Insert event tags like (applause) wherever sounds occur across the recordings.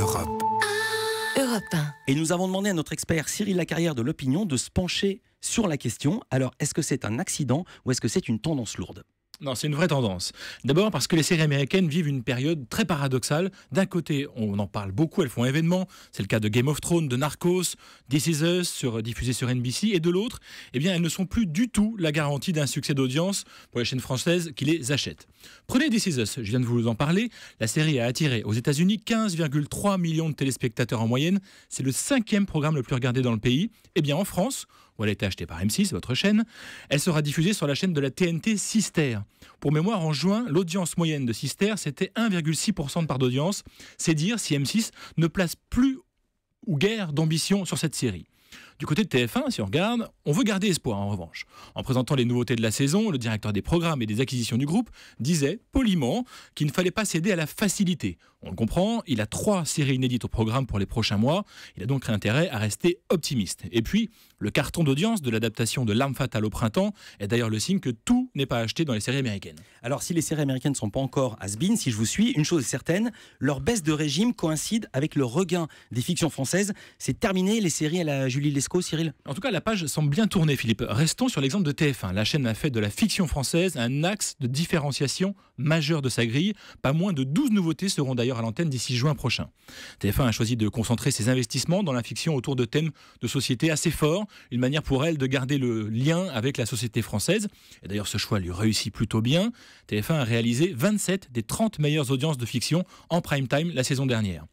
Europe. Europe Et nous avons demandé à notre expert Cyril Lacarrière de l'Opinion de se pencher sur la question. Alors, est-ce que c'est un accident ou est-ce que c'est une tendance lourde non, c'est une vraie tendance. D'abord parce que les séries américaines vivent une période très paradoxale. D'un côté, on en parle beaucoup, elles font événement. C'est le cas de Game of Thrones, de Narcos, This Is Us, diffusé sur NBC. Et de l'autre, eh bien, elles ne sont plus du tout la garantie d'un succès d'audience pour les chaînes françaises qui les achètent. Prenez This Is Us, je viens de vous en parler. La série a attiré aux États-Unis 15,3 millions de téléspectateurs en moyenne. C'est le cinquième programme le plus regardé dans le pays. Eh bien, en France, où elle a été achetée par M6, votre chaîne, elle sera diffusée sur la chaîne de la TNT Sister. Pour mémoire, en juin, l'audience moyenne de Sister, c'était 1,6% de part d'audience. C'est dire si M6 ne place plus ou guère d'ambition sur cette série. Du côté de TF1, si on regarde, on veut garder espoir en revanche. En présentant les nouveautés de la saison, le directeur des programmes et des acquisitions du groupe disait poliment qu'il ne fallait pas céder à la facilité. On le comprend, il a trois séries inédites au programme pour les prochains mois, il a donc intérêt à rester optimiste. Et puis, le carton d'audience de l'adaptation de L'arme fatale au printemps est d'ailleurs le signe que tout n'est pas acheté dans les séries américaines. Alors si les séries américaines ne sont pas encore à been, si je vous suis, une chose est certaine, leur baisse de régime coïncide avec le regain des fictions françaises. C'est terminé les séries à la Julie en tout cas, la page semble bien tourner Philippe. Restons sur l'exemple de TF1. La chaîne a fait de la fiction française un axe de différenciation majeur de sa grille. Pas moins de 12 nouveautés seront d'ailleurs à l'antenne d'ici juin prochain. TF1 a choisi de concentrer ses investissements dans la fiction autour de thèmes de société assez forts, une manière pour elle de garder le lien avec la société française. Et d'ailleurs, ce choix lui réussit plutôt bien. TF1 a réalisé 27 des 30 meilleures audiences de fiction en prime time la saison dernière.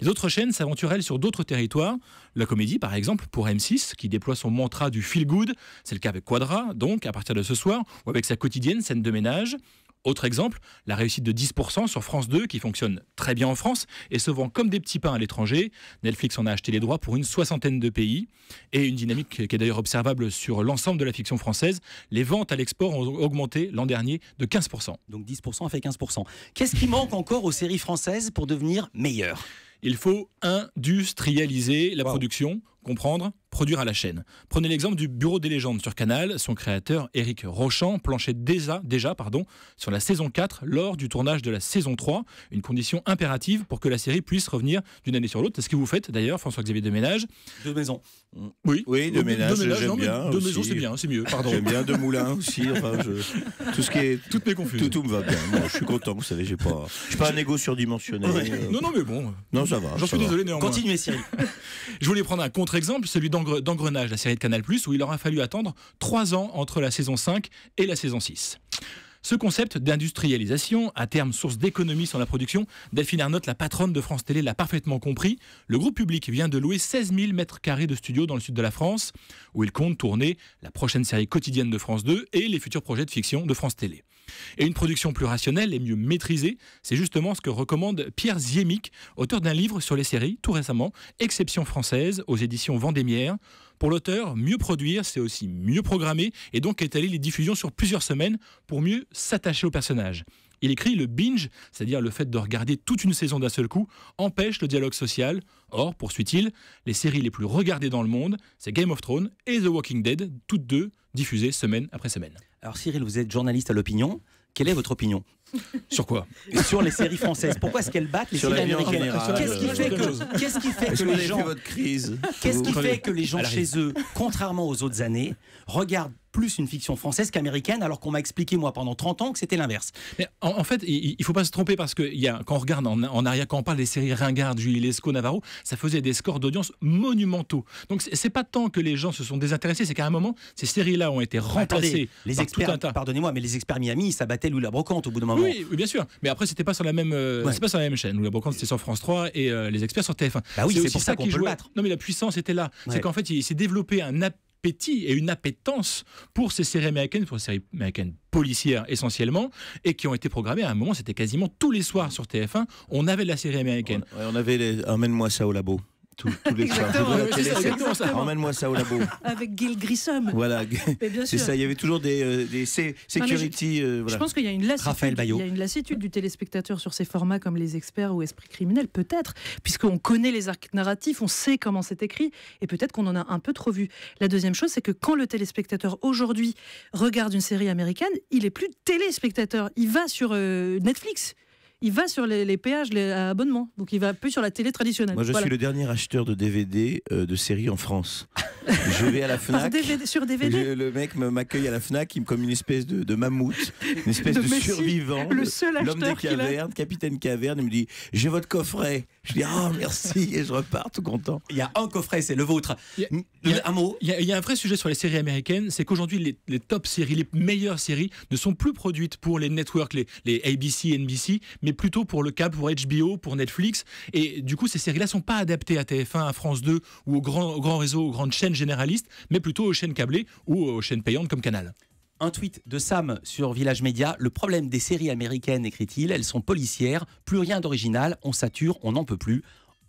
Les autres chaînes s'aventurent elles sur d'autres territoires. La comédie, par exemple, pour M6, qui déploie son mantra du feel good. C'est le cas avec Quadra, donc, à partir de ce soir, ou avec sa quotidienne scène de ménage. Autre exemple, la réussite de 10% sur France 2 qui fonctionne très bien en France et se vend comme des petits pains à l'étranger. Netflix en a acheté les droits pour une soixantaine de pays et une dynamique qui est d'ailleurs observable sur l'ensemble de la fiction française. Les ventes à l'export ont augmenté l'an dernier de 15%. Donc 10% fait 15%. Qu'est-ce qui manque encore aux séries françaises pour devenir meilleures il faut industrialiser la production, comprendre, produire à la chaîne. Prenez l'exemple du Bureau des légendes sur Canal. Son créateur, Eric Rochant, planchait déjà, déjà pardon, sur la saison 4 lors du tournage de la saison 3, une condition impérative pour que la série puisse revenir d'une année sur l'autre. C'est ce que vous faites d'ailleurs, François-Xavier Deménage. Deux maisons. Oui, oui de, j'aime bien. Deux maisons, c'est bien, c'est mieux, pardon. J'aime bien deux moulins aussi. Enfin, (laughs) Tout ce qui est. Toutes mes confusions. Tout, me va bien. je suis content, vous savez, j'ai pas. Je pas un égo surdimensionné. Euh. Non, non, mais bon. Non, ça va. J'en suis désolé néanmoins. Continuez, Cyril. (laughs) je voulais prendre un contre-exemple, celui d'engrenage, la série de Canal, où il aura fallu attendre 3 ans entre la saison 5 et la saison 6. Ce concept d'industrialisation, à terme source d'économie sur la production, Delphine Arnotte, la patronne de France Télé, l'a parfaitement compris. Le groupe public vient de louer 16 000 mètres carrés de studio dans le sud de la France, où il compte tourner la prochaine série quotidienne de France 2 et les futurs projets de fiction de France Télé. Et une production plus rationnelle et mieux maîtrisée, c'est justement ce que recommande Pierre Ziemic, auteur d'un livre sur les séries, tout récemment, Exception française, aux éditions Vendémiaire. Pour l'auteur, mieux produire, c'est aussi mieux programmer et donc étaler les diffusions sur plusieurs semaines pour mieux s'attacher au personnage. Il écrit le binge, c'est-à-dire le fait de regarder toute une saison d'un seul coup, empêche le dialogue social. Or, poursuit-il, les séries les plus regardées dans le monde, c'est Game of Thrones et The Walking Dead, toutes deux diffusées semaine après semaine. Alors Cyril, vous êtes journaliste à l'opinion. Quelle est votre opinion sur quoi Sur les séries françaises. Pourquoi est-ce qu'elles battent les séries américaines Qu'est-ce qui fait que, les gens votre crise quest qui fait que les gens chez eux, contrairement aux autres années, regardent plus une fiction française qu'américaine, alors qu'on m'a expliqué, moi, pendant 30 ans, que c'était l'inverse. en, fait, il ne faut pas se tromper parce que quand on regarde en, arrière, quand on parle des séries ringard Julie Lescaut, Navarro, ça faisait des scores d'audience monumentaux. Donc, c'est pas tant que les gens se sont désintéressés, c'est qu'à un moment, ces séries-là ont été remplacées. les experts, pardonnez-moi, mais les experts Miami, ça battait Louis Labrocante au bout d'un oui, bien sûr. Mais après, c'était pas sur la même, euh, pas sur la même chaîne. Où la brocante c'était sur France 3 et euh, les experts sur TF1. Bah oui, c'est pour ça, qu'on peut le battre. Non, mais la puissance était là. C'est qu'en fait, il, s'est développé un appétit et une appétence pour ces séries américaines, pour ces séries américaines policières essentiellement, et qui ont été programmées à un moment, c'était quasiment tous les soirs sur TF1, on avait la série américaine. On, avait les... Emmène-moi ça au labo tous, les soirs. Emmène-moi ça au labo. Avec Gil Grissom. Voilà. C'est ça. Il y avait toujours des, euh, des security. Euh, je, pense qu'il y a une lassitude. une lassitude du téléspectateur sur ces formats comme les experts ou esprit criminels, peut-être, puisqu'on connaît les arcs narratifs, on sait comment c'est écrit, et peut-être qu'on en a un peu trop vu. La deuxième chose, c'est que quand le téléspectateur aujourd'hui regarde une série américaine, il est plus téléspectateur. Il va sur euh, Netflix il va sur les, péages les, euh, abonnements. Donc il va plus sur la télé traditionnelle. Moi, je suis le dernier acheteur de DVD euh, de séries en France. (laughs) je vais à la Fnac. sur DVD. le mec m'accueille à la Fnac, il me comme une espèce de, mammouth, une espèce (laughs) de, survivant, le seul l'homme des cavernes, capitaine caverne. Il me dit j'ai votre coffret. Je dis oh, merci et je repars tout content. Il y a un coffret, c'est le vôtre. un mot. Il y, a un vrai sujet sur les séries américaines, c'est qu'aujourd'hui les, top séries, les meilleures séries, ne sont plus produites pour les networks, les, les ABC, NBC, mais plutôt pour le câble, pour HBO, pour Netflix. Et du coup, ces séries-là ne sont pas adaptées à TF1, à France 2 ou aux grands, grands réseaux, aux grandes chaînes généralistes, mais plutôt aux chaînes câblées ou aux chaînes payantes comme Canal. Un tweet de Sam sur Village Média. Le problème des séries américaines, écrit-il, elles sont policières, plus rien d'original, on sature, on n'en peut plus.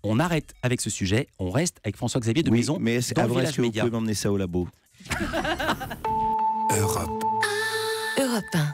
On arrête avec ce sujet, on reste avec François-Xavier de Maison. Mais est-ce est que m'emmener ça au labo Europe. Europe